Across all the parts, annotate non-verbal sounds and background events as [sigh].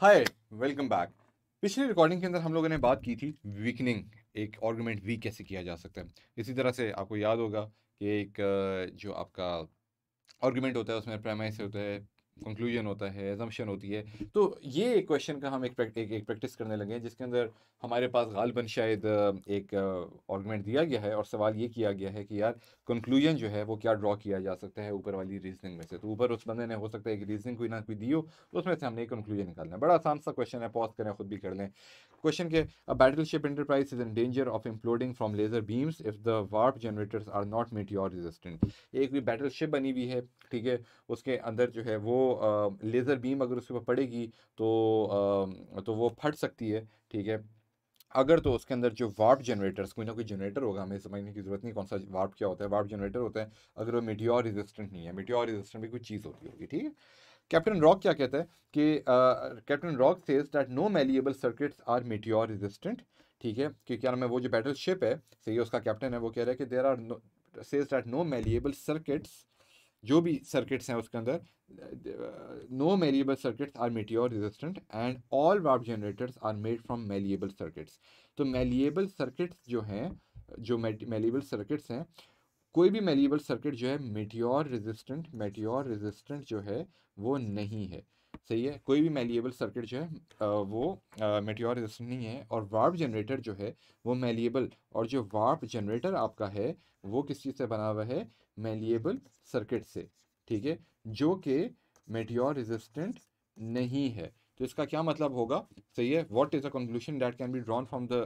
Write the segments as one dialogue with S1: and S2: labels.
S1: हाय welcome back पिछले recording के अंदर हम लोगों ने बात की थी वीकनिंग एक ऑर्गूमेंट वीक कैसे किया जा सकता है इसी तरह से आपको याद होगा कि एक जो आपका ऑर्गूमेंट होता है उसमें प्रेमाइस होता है कंक्लूजन होता है एजम्पन होती है तो ये क्वेश्चन का हम एक प्रैक्टिस एक प्रैक्टिस करने लगे हैं जिसके अंदर हमारे पास गालबन शायद एक आर्गमेंट दिया गया है और सवाल ये किया गया है कि यार कंक्लूजन जो है वो क्या ड्रॉ किया जा सकता है ऊपर वाली रीजनिंग में से तो ऊपर उस बंदे ने हो सकता है कि रीजनिंग कोई ना कोई दी हो तो उसमें से हमने एक कंक्लूजन निकालना है बड़ा आसान सा क्वेश्चन है पॉज करें खुद भी कर लें क्वेश्चन के battleship battleship is in danger of imploding imploding laser beams if the warp generators are not met your resistant. एक भी बैटल शिप बनी हुई है ठीक है उसके अंदर जो है वो लेज़र बीम अगर उसके ऊपर पड़ेगी तो तो वो फट सकती है ठीक है अगर तो उसके अंदर जो वार्प जनरेटर्स कोई ना कोई जनरेटर होगा हमें समझने की ज़रूरत नहीं कौन सा वार्प क्या होता है वार्प जनरेटर होता है अगर वो मीटियोर रेजिस्टेंट नहीं है मीटियोर रेजिस्टेंट भी कोई चीज़ होती होगी ठीक है कैप्टन रॉक क्या कहता है कि captain Rock says that no malleable circuits are meteor resistant ठीक है कि क्या नाम है वो जो बैटल शिप है सही उसका कैप्टन है वो कह रहा है कि there are says that no malleable circuits जो भी सर्किट्स हैं उसके अंदर no malleable circuits are meteor resistant and all warp generators are made from malleable circuits तो मेलिएबल सर्किट्स जो हैं जो मेलिएबल सर्किट्स हैं कोई भी मेरीबल सर्किट जो है मेटियोर रेजिस्टेंट मेटियोर रेजिस्टेंट जो है वो नहीं है सही है कोई भी मेलिएबल सर्किट जो है वो मेटियोर रेजिस्टेंट नहीं है और वार्प जनरेटर जो है वो मेलिएबल और जो वार्प जनरेटर आपका है वो किस चीज़ से बना हुआ है मेलिएबल सर्किट से ठीक है जो कि मेटियोर रेजिस्टेंट नहीं है तो इसका क्या मतलब होगा सही है what is the conclusion that can be drawn from the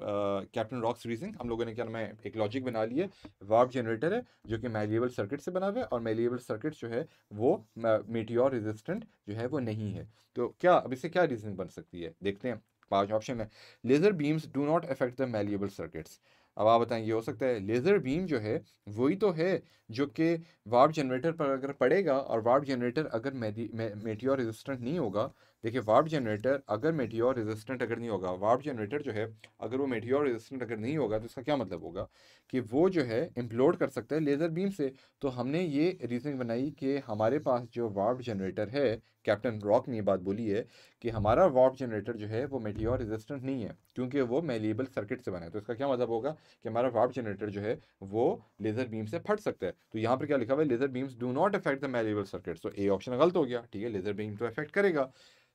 S1: Captain Rock's reasoning हम लोगों ने क्या मैं एक लॉजिक बना लिया है वार्प जनरेटर है जो कि मेलिएबल सर्किट से बना हुआ है और मेलिएबल सर्किट जो है वो मेटियोर रेजिस्टेंट जो है वो नहीं है तो क्या अब इससे क्या रीजनिंग बन सकती है देखते हैं पाँच ऑप्शन है laser beams do not affect the malleable circuits अब आप बताएं ये हो सकता है लेज़र बीम जो है वही तो है जो कि वार्ब जनरेटर पर अगर पड़ेगा और वार्ब जनरेटर अगर मेटियोर रेजिस्टेंट नहीं होगा देखिए वार्ब जनरेटर अगर मेटियोर रेजिस्टेंट अगर नहीं होगा वार्ब जनरेटर जो है अगर वो मेटियोर रेजिस्टेंट अगर नहीं होगा तो इसका क्या मतलब होगा कि वो जो है इम्प्लोड कर सकता है लेज़र बीम से तो हमने ये रीजनिंग बनाई कि हमारे पास जो वार्ब जनरेटर है कैप्टन रॉक ने ये बात बोली है कि हमारा वार्प जनरेटर जो है वो मेटियोर रेजिस्टेंट नहीं है क्योंकि वो मेलेबल सर्किट से बना है तो इसका क्या मतलब होगा कि हमारा वार्प जनरेटर जो है वो लेज़र बीम से फट सकता है तो यहाँ पर क्या लिखा हुआ है laser beams do not affect the malleable circuit तो ए ऑप्शन गलत हो गया ठीक है लेज़र बीम तो अफेक्ट करेगा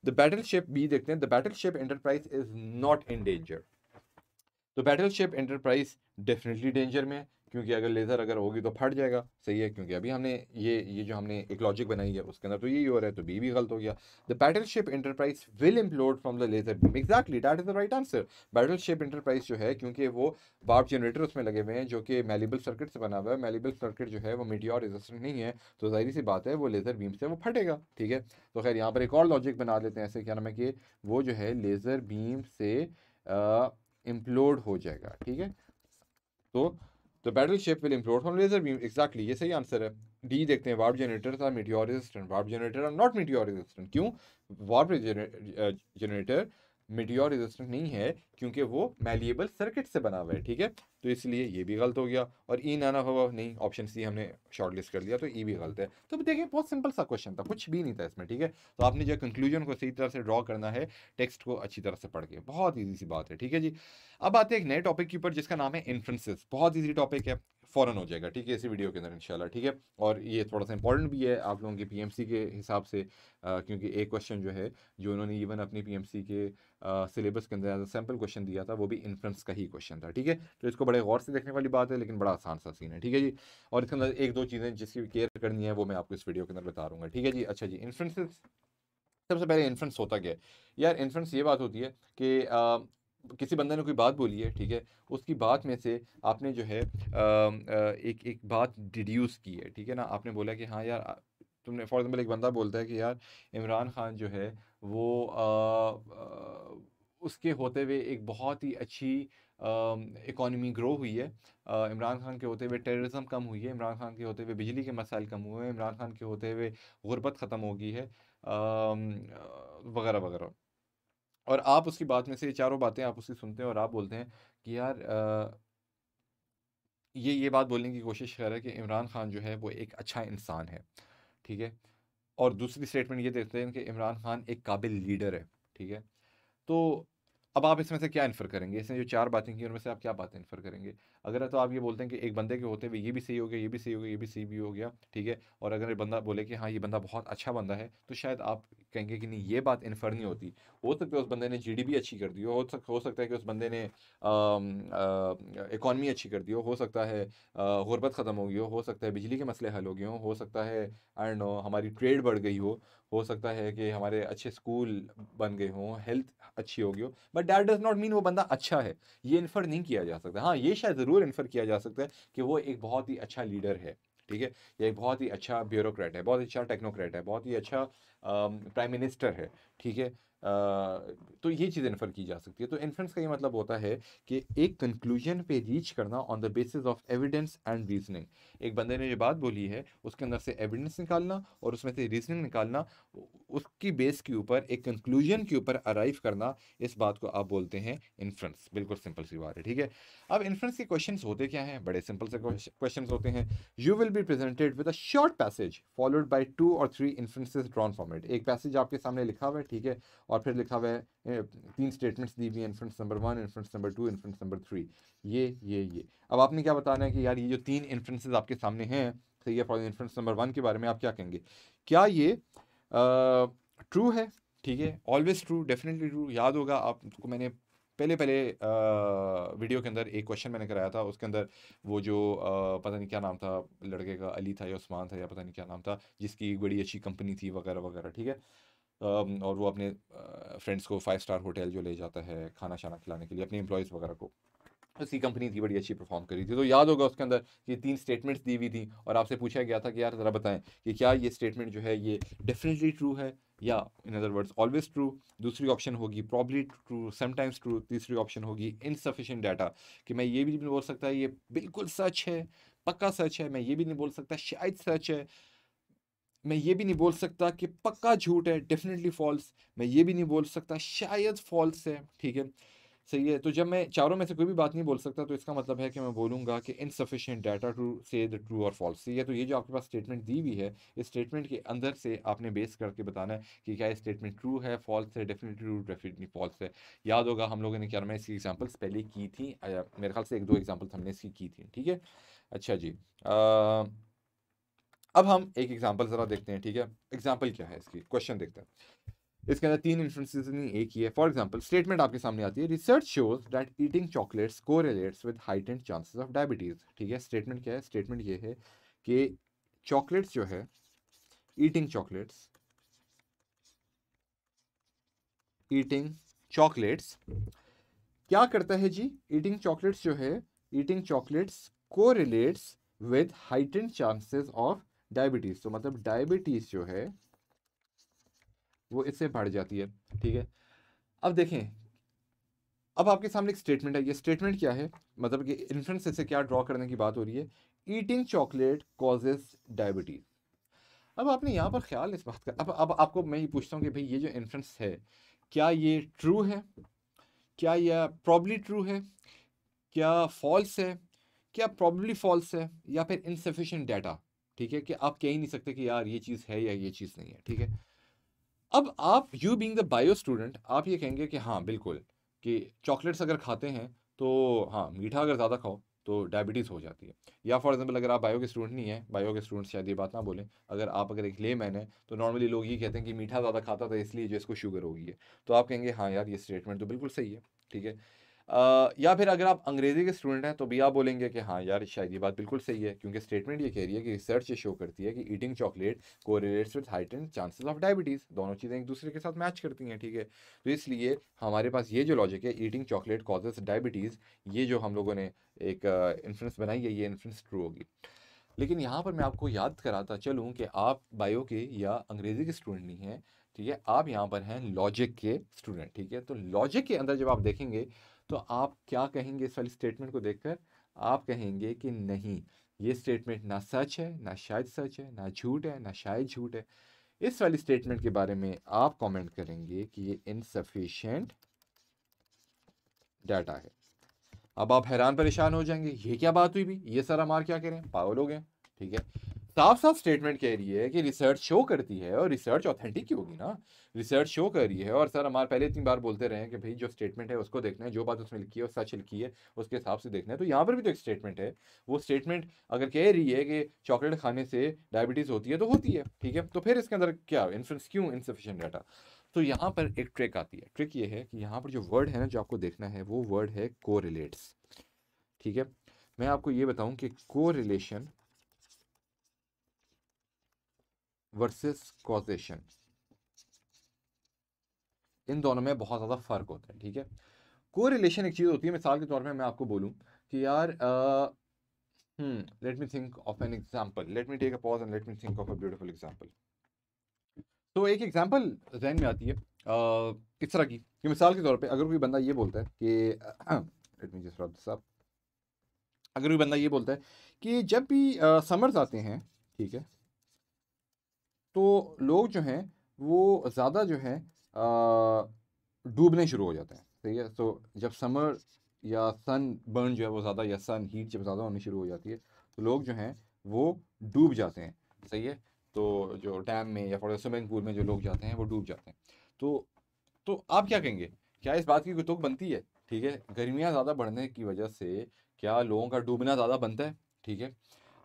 S1: द बैटल शिप बी देखते हैं the battleship Enterprise is not in danger तो battleship Enterprise definitely danger में क्योंकि अगर लेज़र अगर होगी तो फट जाएगा सही है क्योंकि अभी हमने ये ये जो हमने एक लॉजिक बनाई है उसके अंदर तो यही हो रहा है तो बी भी गलत हो गया the battleship Enterprise will implode from the laser beam exactly that is the right answer battleship Enterprise जो है क्योंकि वो वार्प जनरेटर उसमें लगे हुए हैं जो कि मेलेबल सर्किट से बना हुआ है मेलेबल सर्किट जो है वो मीडिया रेजिस्टेंट नहीं है तो जाहिर सी बात है वो लेज़र बीम से वो फटेगा ठीक है तो खैर यहाँ पर एक और लॉजिक बना लेते हैं ऐसे क्या नाम है कि वो जो है लेज़र बीम से इम्प्लोड हो जाएगा ठीक है तो the battleship will implode from laser beam exactly ये सही आंसर है डी देखते हैं warp generator are meteor resistant warp generator are not meteor resistant क्यों वार्प जनरेटर मिडियोर रेजिस्टेंट नहीं है क्योंकि वो मैलिएबल सर्किट से बना हुआ है ठीक है तो इसलिए ये भी गलत हो गया और ई e नाना हुआ नहीं ऑप्शन सी हमने शॉर्ट लिस्ट कर लिया तो ई e भी गलत है तो देखिए बहुत सिंपल सा क्वेश्चन था कुछ भी नहीं था इसमें ठीक है तो आपने जो कंक्लूजन को सही तरह से ड्रॉ करना है टेक्स्ट को अच्छी तरह से पढ़ के बहुत ईजी सी बात है ठीक है जी अब आते हैं एक नए टॉपिक के ऊपर जिसका नाम है इन्फ्रेंसेस बहुत ईजी टॉपिक है फ़ौरन हो जाएगा ठीक है इसी वीडियो के अंदर इंशाल्लाह ठीक है और ये थोड़ा सा इंपॉर्टेंट भी है आप लोगों के पीएमसी के हिसाब से आ, क्योंकि एक क्वेश्चन जो है जो उन्होंने इवन अपनी पीएमसी के सिलेबस के अंदर सैम्पल क्वेश्चन दिया था वो भी इन्फ्रेंस का ही क्वेश्चन था ठीक है तो इसको बड़े गौर से देखने वाली बात है लेकिन बड़ा आसान सा सीन है ठीक है जी और इसके अंदर एक दो चीज़ें जिसकी केयर करनी है वो मैं आपको इस वीडियो के अंदर बता रूँगा ठीक है जी अच्छा जी इन्फ्रेंसेस सबसे पहले इन्फ्रेंस होता क्या है यार इन्फ्रेंस ये बात होती है कि किसी बंदे ने कोई बात बोली है ठीक है उसकी बात में से आपने जो है आ, एक एक बात डिड्यूस की है ठीक है ना आपने बोला कि हाँ यार तुमने फॉर एग्जाम्पल एक बंदा बोलता है कि यार इमरान खान जो है वो आ, आ, उसके होते हुए एक बहुत ही अच्छी इकॉनमी ग्रो हुई है इमरान खान के होते हुए टेररिज्म कम हुई है इमरान खान के होते हुए बिजली के मसाइल कम हुए हैं इमरान खान के होते हुए गुर्बत ख़त्म हो गई है वगैरह वगैरह और आप उसकी बात में से ये चारों बातें आप उसकी सुनते हैं और आप बोलते हैं कि यार आ, ये ये बात बोलने की कोशिश कर रहा है कि इमरान खान जो है वो एक अच्छा इंसान है ठीक है और दूसरी स्टेटमेंट ये देते हैं कि इमरान खान एक काबिल लीडर है ठीक है तो अब आप इसमें से क्या इन्फर करेंगे इसने जो चार बातें की उनमें से आप क्या बातें इन्फर करेंगे अगर तो आप ये बोलते हैं कि एक बंदे के होते हुए ये भी सही हो गया ये भी सही हो गया ये भी सही भी हो गया ठीक है और अगर बंदा बोले कि हाँ ये बंदा बहुत अच्छा बंदा है तो शायद आप कहेंगे कि नहीं ये बात इन्फर नहीं होती हो सकता है उस बंदे ने जीडीपी अच्छी कर दी हो सक, हो सकता है कि उस बंदे ने इकॉनमी अच्छी कर दी हो सकता है गुरबत ख़त्म हो गई हो सकता है बिजली के मसले हल हो गए हों हो सकता है आई नो हमारी ट्रेड बढ़ गई हो हो सकता है कि हमारे अच्छे स्कूल बन गए हों हेल्थ अच्छी हो गई हो but that does not mean वो बंदा अच्छा है ये इन्फर नहीं किया जा सकता हाँ ये शायद ज़रूर इन्फर किया जा सकता है कि वो एक बहुत ही अच्छा लीडर है ठीक है या एक बहुत ही अच्छा ब्यूरोक्रेट है बहुत अच्छा टेक्नोक्रेट है बहुत ही अच्छा प्राइम अच्छा, मिनिस्टर है ठीक है तो ये चीज़ इन्फर की जा सकती है तो इन्फ्रेंस का ये मतलब होता है कि एक कंक्लूजन पे रीच करना on the basis of evidence and reasoning एक बंदे ने जो बात बोली है उसके अंदर से एविडेंस निकालना और उसमें से रीजनिंग निकालना उसकी बेस के ऊपर एक कंक्लूजन के ऊपर अराइव करना इस बात को आप बोलते हैं इन्फ्रेंस बिल्कुल सिंपल सी बात है ठीक है अब इन्फ्रेंस के क्वेश्चन होते क्या हैं बड़े सिंपल से क्वेश्चन होते हैं you will be presented with a short passage followed by two और थ्री इन्फ्रेंसेज ड्रॉन फॉर्मेट एक पैसेज आपके सामने लिखा हुआ है ठीक है और फिर लिखा हुआ है तीन स्टेटमेंट्स दी हुई है inference number one inference number two inference number three ये ये ये अब आपने क्या बताना है कि यार ये जो तीन इन्फ्रेंसेज आपके सामने हैं सही है फॉर इन्फ्रेंस नंबर वन के बारे में आप क्या कहेंगे क्या ये ट्रू है ठीक है ऑलवेज ट्रू डेफिनेटली ट्रू याद होगा आपको मैंने पहले पहले आ, वीडियो के अंदर एक क्वेश्चन मैंने कराया था उसके अंदर वो जो आ, पता नहीं क्या नाम था लड़के का अली था या उस्मान था या पता नहीं क्या नाम था जिसकी बड़ी अच्छी कंपनी थी वगैरह वगैरह ठीक है और वो अपने फ्रेंड्स को फाइव स्टार होटल जो ले जाता है खाना शाना खिलाने के लिए अपने एम्प्लॉयज़ वगैरह को उसकी कंपनी थी बड़ी अच्छी परफॉर्म करी थी तो याद होगा उसके अंदर ये तीन स्टेटमेंट्स दी हुई थी और आपसे पूछा गया था कि यार ज़रा बताएं कि क्या ये स्टेटमेंट जो है ये डेफिनेटली ट्रू है या in other words always true दूसरी ऑप्शन होगी प्रॉब्ली ट्रू समटाइम्स ट्रू तीसरी ऑप्शन होगी इनसफिशेंट डाटा कि मैं ये भी नहीं बोल सकता ये बिल्कुल सच है पक्का सच है मैं ये भी नहीं बोल सकता शायद सच है मैं ये भी नहीं बोल सकता कि पक्का झूठ है डेफिनेटली फॉल्स मैं ये भी नहीं बोल सकता शायद फॉल्स है ठीक है सही है तो जब मैं चारों में से कोई भी बात नहीं बोल सकता तो इसका मतलब है कि मैं बोलूँगा कि insufficient data to say the true और फॉल्स सही है तो ये जो आपके पास स्टेटमेंट दी हुई है इस स्टेटमेंट के अंदर से आपने बेस करके बताना है कि क्या स्टेटमेंट ट्रू है फॉल्स है डेफिनेटली ट्रू डेफिनेटली फॉल्स है याद होगा हम लोगों ने क्या मैं इसकी एग्जाम्पल्स पहले की थी मेरे ख्याल से एक दो एग्जाम्पल्स हमने इसकी की थी ठीक है अच्छा जी आ, अब हम एक एग्जाम्पल ज़रा देखते हैं ठीक है एग्जाम्पल क्या है इसकी क्वेश्चन देखते हैं इसके अंदर तीन इन्फ्लुएंसेस नहीं एक ही है फॉर एग्जाम्पल स्टेटमेंट आपके सामने आती है research shows that eating chocolates correlates with and chances of diabetes ठीक है स्टेटमेंट क्या है स्टेटमेंट ये है कि चॉकलेट्स जो है ईटिंग चॉकलेट्स ईटिंग चॉकलेट्स क्या करता है जी ईटिंग चॉकलेट्स जो है eating chocolates correlates with heightened chances of diabetes तो मतलब डायबिटीज़ जो है वो इससे बढ़ जाती है ठीक है अब देखें अब आपके सामने एक स्टेटमेंट है ये स्टेटमेंट क्या है मतलब कि इन्फ्रेंस इसे क्या ड्रॉ करने की बात हो रही है ईटिंग चॉकलेट कॉजेज डायबिटीज़ अब आपने यहाँ पर ख्याल इस बात का अब अब आपको मैं ये पूछता हूँ कि भाई ये जो इन्फ्रेंस है क्या ये ट्रू है क्या यह प्रॉब्ली ट्रू है क्या फॉल्स है क्या प्रॉब्ली फॉल्स है या फिर इनसफिशेंट डाटा ठीक है कि आप कह ही नहीं सकते कि यार ये चीज़ है या ये चीज़ नहीं है ठीक है अब आप you being the bio student आप ये कहेंगे कि हाँ बिल्कुल कि चॉकलेट्स अगर खाते हैं तो हाँ मीठा अगर ज़्यादा खाओ तो डायबिटीज़ हो जाती है या फॉर एग्जांपल अगर आप बायो के स्टूडेंट नहीं हैं बायो के स्टूडेंट शायद ये बात ना बोलें अगर आप अगर एक ले मैन है तो नॉर्मली लोग ये कहते हैं कि मीठा ज़्यादा खाता था इसलिए जो इसको शुगर होगी है तो आप कहेंगे हाँ यार ये स्टेटमेंट तो बिल्कुल सही है ठीक है या फिर अगर आप अंग्रेज़ी के स्टूडेंट हैं तो भी आप बोलेंगे कि हाँ यार शायद ये बात बिल्कुल सही है क्योंकि स्टेटमेंट ये कह रही है कि रिसर्च ये शो करती है कि eating chocolate correlates with heighten chances of diabetes दोनों चीज़ें एक दूसरे के साथ मैच करती हैं ठीक है तो इसलिए हमारे पास ये जो लॉजिक है ईटिंग चॉकलेट कॉजेस डायबिटीज़ ये जो हम लोगों ने एक इन्फ्लुंस बनाई है ये इन्फ्लेंस ट्रू होगी लेकिन यहाँ पर मैं आपको याद कराता चलूँ कि आप बायो के या अंग्रेज़ी के स्टूडेंट नहीं हैं ठीक है आप यहाँ पर हैं लॉजिक के स्टूडेंट ठीक है तो लॉजिक के अंदर जब आप देखेंगे तो आप क्या कहेंगे इस वाली स्टेटमेंट को देखकर आप कहेंगे कि नहीं ये स्टेटमेंट ना सच है ना शायद सच है ना झूठ है ना शायद झूठ है इस वाली स्टेटमेंट के बारे में आप कमेंट करेंगे कि ये इनसफिशेंट डाटा है अब आप हैरान परेशान हो जाएंगे ये क्या बात हुई भी ये सर मार क्या करें पागल हो गए ठीक है साफ साफ स्टेटमेंट कह रही है कि रिसर्च शो करती है और रिसर्च ऑथेंटिक होगी ना रिसर्च शो कर रही है और सर हमारे पहले इतनी बार बोलते रहे हैं कि भाई जो स्टेटमेंट है उसको देखना है जो बात उसमें लिखी है और सच लिखी है उसके हिसाब से देखना है तो यहाँ पर भी तो एक स्टेटमेंट है वो स्टेटमेंट अगर कह रही है कि चॉकलेट खाने से डायबिटीज़ होती है तो होती है ठीक है तो फिर इसके अंदर क्या इन्फ्रेंस क्यों इनसफिशेंट डाटा तो यहाँ पर एक ट्रिक आती है ट्रिक ये है कि यहाँ पर जो वर्ड है ना जो आपको देखना है वो वर्ड है कोरिलेट्स ठीक है मैं आपको ये बताऊँ कि कोरिलेशन वर्सेस कॉजेशन इन दोनों में बहुत ज़्यादा फ़र्क होता है ठीक है को रिलेशन एक चीज़ होती है मिसाल के तौर पर मैं आपको बोलूँ कि यार let me think of an example let me take a pause and let me think of a beautiful example तो एक एग्जाम्पल जहन में आती है uh, किस तरह की कि मिसाल के तौर पे अगर कोई बंदा ये बोलता है कि लेट मी जस्ट साहब अगर कोई बंदा ये बोलता है कि जब भी समर्स आते हैं ठीक है तो लोग जो हैं वो ज़्यादा जो है डूबने शुरू हो जाते हैं सही है तो जब समर या सन बर्न जो है वो ज़्यादा या सन हीट जब ज़्यादा होनी शुरू हो जाती है तो लोग जो हैं वो डूब जाते हैं सही है तो जो डैम में या फिर स्विमिंग पूल में जो लोग जाते हैं वो डूब जाते हैं तो तो आप क्या कहेंगे क्या इस बात की कोई तुक बनती है ठीक है गर्मियाँ ज़्यादा बढ़ने की वजह से क्या लोगों का डूबना ज़्यादा बनता है ठीक है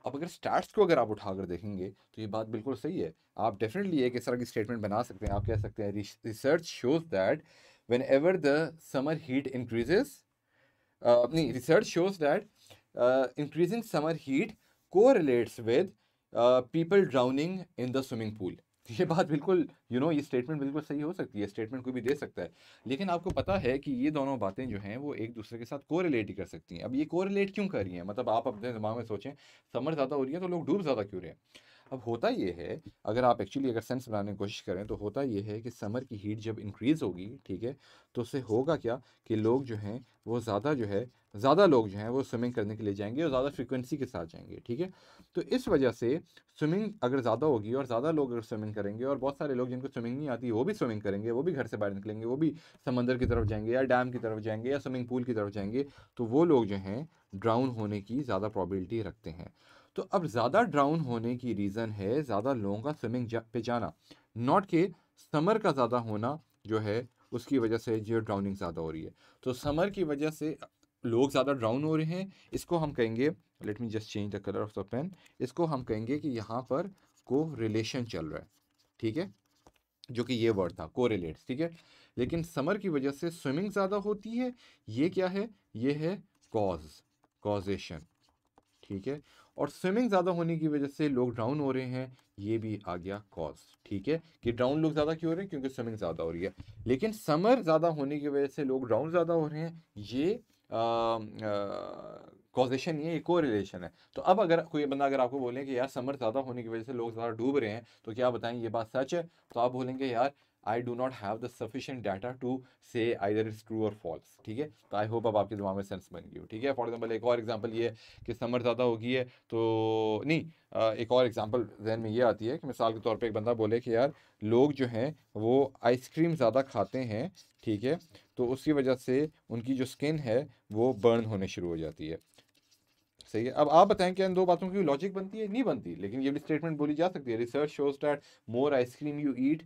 S1: अब अगर स्टैट्स को अगर आप उठा कर देखेंगे तो ये बात बिल्कुल सही है आप डेफिनेटली एक इस तरह की स्टेटमेंट बना सकते हैं आप कह सकते हैं research shows that whenever the summer heat increases नहीं research shows that increasing summer heat correlates with people drowning in the swimming pool [laughs] ये बात बिल्कुल यू नो ये स्टेटमेंट बिल्कुल सही हो सकती है स्टेटमेंट कोई भी दे सकता है लेकिन आपको पता है कि ये दोनों बातें जो हैं वो एक दूसरे के साथ कोरिलेट ही कर सकती हैं अब ये कोरिलेट क्यों कर रही हैं मतलब आप अपने दिमाग में सोचें समर ज़्यादा हो रही है तो लोग डूब ज़्यादा क्यों रहे हैं अब होता ये है अगर आप एक्चुअली अगर सेंस बनाने की कोशिश करें तो होता ये है कि समर की हीट जब इंक्रीज़ होगी ठीक है तो उससे होगा क्या कि लोग जो हैं वो ज़्यादा जो है ज़्यादा लोग जो हैं वो स्विमिंग करने के लिए जाएंगे और ज़्यादा फ्रिक्वेंसी के साथ जाएंगे ठीक है तो इस वजह से स्विमिंग अगर ज़्यादा होगी और ज़्यादा लोग अगर स्विमिंग करेंगे और बहुत सारे लोग जिनको स्विमिंग नहीं आती वो भी स्विमिंग करेंगे वो भी घर से बाहर निकलेंगे वो भी समंदर की तरफ जाएंगे या डैम की तरफ जाएंगे या स्विमिंग पूल की तरफ जाएंगे तो वो लोग जो हैं ड्राउन होने की ज़्यादा प्रॉबिलिटी रखते हैं तो अब ज़्यादा ड्राउन होने की रीज़न है ज़्यादा लोगों का स्विमिंग जा, पे जाना नॉट के समर का ज़्यादा होना जो है उसकी वजह से जो ड्राउनिंग ज़्यादा हो रही है तो समर की वजह से लोग ज़्यादा ड्राउन हो रहे हैं इसको हम कहेंगे let me just change the colour of the pen इसको हम कहेंगे कि यहाँ पर को रिलेशन चल रहा है ठीक है जो कि ये वर्ड था को ठीक है लेकिन समर की वजह से स्विमिंग ज़्यादा होती है ये क्या है ये है कॉज कॉजेशन ठीक है और स्विमिंग ज़्यादा होने की वजह से लोग ड्राउन हो रहे हैं ये भी आ गया कॉज ठीक है कि ड्राउन लोग ज़्यादा क्यों हो रहे हैं क्योंकि स्विमिंग ज़्यादा हो रही है लेकिन समर ज़्यादा होने की वजह से लोग ड्राउन ज़्यादा हो रहे हैं ये कॉजेशन ये एक ये रिलेशन है तो अब अगर कोई बंदा अगर आपको बोले कि यार समर ज़्यादा होने की वजह से लोग ज़्यादा डूब रहे हैं तो क्या बताएं ये बात सच है तो आप बोलेंगे यार I do not have the sufficient data to say either is true और फॉल्स ठीक है तो आई होप अब आपके दिमाग में सेंस बन गई हो ठीक है फॉर एग्जाम्पल एक और एग्जाम्पल ये कि समर ज़्यादा होगी है तो नहीं एक और एग्जाम्पल जहन में ये आती है कि मिसाल के तौर पर एक बंदा बोले कि यार लोग जो हैं वो आइसक्रीम ज़्यादा खाते हैं ठीक है तो उसकी वजह से उनकी जो स्किन है वो बर्न होने शुरू हो जाती है सही है अब आप बताएं कि इन दो बातों की लॉजिक बनती है नहीं बनती लेकिन ये भी स्टेटमेंट बोली जा सकती है research shows that more ice cream you eat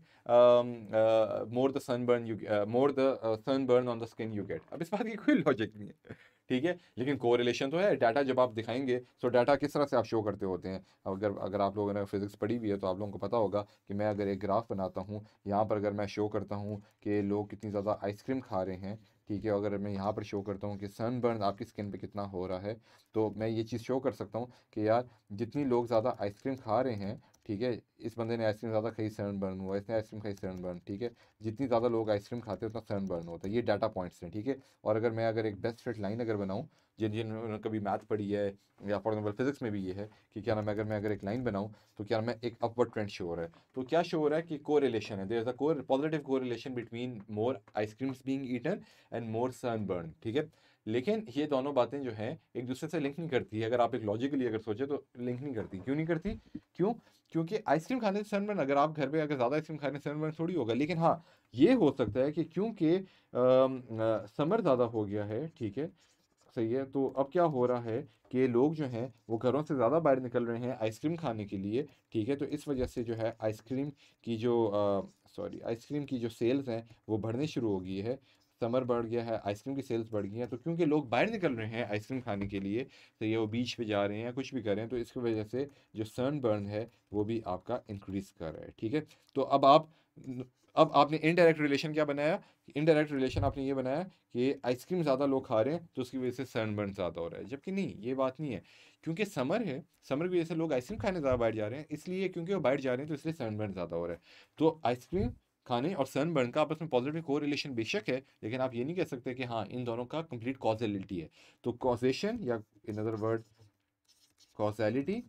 S1: more the sunburn you more the sunburn on the skin you get अब इस बात की कोई लॉजिक नहीं है ठीक है लेकिन कोरिलेशन तो है डाटा जब आप दिखाएंगे तो डाटा किस तरह से आप शो करते होते हैं अगर अगर आप लोगों ने फिज़िक्स पढ़ी हुई है तो आप लोगों को पता होगा कि मैं अगर एक ग्राफ बनाता हूँ यहाँ पर अगर मैं शो करता हूँ कि लोग कितनी ज़्यादा आइसक्रीम खा रहे हैं ठीक है अगर मैं यहाँ पर शो करता हूँ कि सनबर्न आपकी स्किन पे कितना हो रहा है तो मैं ये चीज़ शो कर सकता हूँ कि यार जितनी लोग ज़्यादा आइसक्रीम खा रहे हैं ठीक है इस बंदे ने आइसक्रीम ज़्यादा खाई सन बर्न हुआ इसने आइसक्रीम खाई सन बर्न ठीक है जितनी ज़्यादा लोग आइसक्रीम खाते हैं उतना सन बर्न होता है ये डाटा पॉइंट्स हैं ठीक है और अगर मैं अगर एक बेस्ट फिट लाइन अगर बनाऊँ जिन जिन्होंने कभी मैथ पढ़ी है या फॉर एग्जाम्पल फिजिक्स में भी ये है कि क्या नाम है अगर मैं अगर एक लाइन बनाऊँ तो क्या नाम है एक अपवर्ड ट्रेंड शो हो रहा है तो क्या शो हो रहा है कि को रिलेशन है there is a core positive correlation between more ice creams being eaten and more sunburn ठीक है लेकिन ये दोनों बातें जो हैं एक दूसरे से लिंक नहीं करती है अगर आप एक लॉजिकली अगर सोचें तो लिंक नहीं करती क्यों नहीं करती क्यों क्योंकि आइसक्रीम खाने से सनबर्न अगर आप घर पे अगर ज़्यादा आइसक्रीम खाने से सनबर्न थोड़ी होगा लेकिन हाँ ये हो सकता है कि क्योंकि समर ज़्यादा हो गया है ठीक है सही है तो अब क्या हो रहा है कि लोग जो हैं वो घरों से ज़्यादा बाहर निकल रहे हैं आइसक्रीम खाने के लिए ठीक है तो इस वजह से जो है आइसक्रीम की जो सॉरी आइसक्रीम की जो सेल्स हैं वो बढ़ने शुरू हो गई है समर बढ़ गया है आइसक्रीम की सेल्स बढ़ गई हैं तो क्योंकि लोग बाहर निकल रहे हैं आइसक्रीम खाने के लिए तो ये वो बीच पे जा रहे हैं कुछ भी कर रहे हैं तो इसकी वजह से जो सन बर्न है वो भी आपका इंक्रीज़ कर रहा है ठीक है तो अब आप अब आपने इनडायरेक्ट रिलेशन क्या बनाया इनडायरेक्ट रिलेशन आपने ये बनाया कि आइसक्रीम ज़्यादा लोग खा रहे हैं तो उसकी वजह से सनबर्न ज़्यादा हो रहा है जबकि नहीं ये बात नहीं है क्योंकि समर है समर की वजह से लोग आइसक्रीम खाने ज़्यादा बाहर जा रहे हैं इसलिए क्योंकि वो बाहर जा रहे हैं तो इसलिए सनबर्न ज़्यादा हो रहा है तो आइसक्रीम खाने और सनबर्न का आपस में पॉजिटिव को रिलेशन बेशक है लेकिन आप ये नहीं कह सकते कि हाँ इन दोनों का कंप्लीट कॉजलिटी है तो कॉजेशन या in other word causality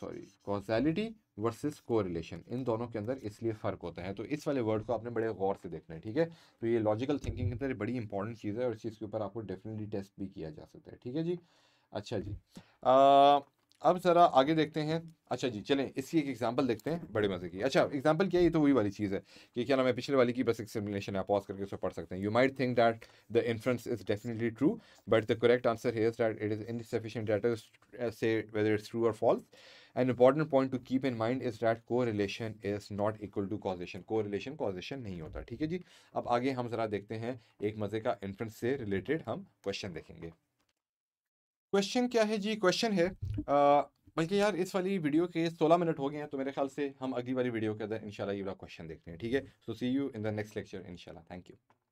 S1: sorry causality versus correlation इन दोनों के अंदर इसलिए फ़र्क होता है तो इस वाले वर्ड को आपने बड़े गौर से देखना है ठीक है तो ये लॉजिकल थिंकिंग के अंदर बड़ी इंपॉर्टेंट चीज़ है और इस चीज़ के ऊपर आपको डेफिनेटली टेस्ट भी किया जा सकता है ठीक है जी अच्छा जी आ, अब ज़रा आगे देखते हैं अच्छा जी चलें इसकी एक एग्जांपल देखते हैं बड़े मज़े की अच्छा एग्जांपल क्या है ये तो वही वाली चीज़ है कि क्या नाम है पिछले वाली की बस एक सिमुलेशन है पॉज करके उसको पढ़ सकते हैं you might think that the inference is definitely true but the correct answer has that it is insufficient data say whether is true और false an important point to keep in mind is that correlation is not equal causation causation correlation causation नहीं होता ठीक है जी अब आगे हम जरा देखते हैं एक मज़े का इंफ्रेंस से रिलेटेड हम क्वेश्चन देखेंगे क्वेश्चन क्या है जी क्वेश्चन है बल्कि यार इस वाली वीडियो के 16 मिनट हो गए हैं तो मेरे ख्याल से हम अगली वाली वीडियो के अंदर इंशाल्लाह ये वाला क्वेश्चन देखते हैं ठीक है so see you in the next lecture इंशाल्लाह थैंक यू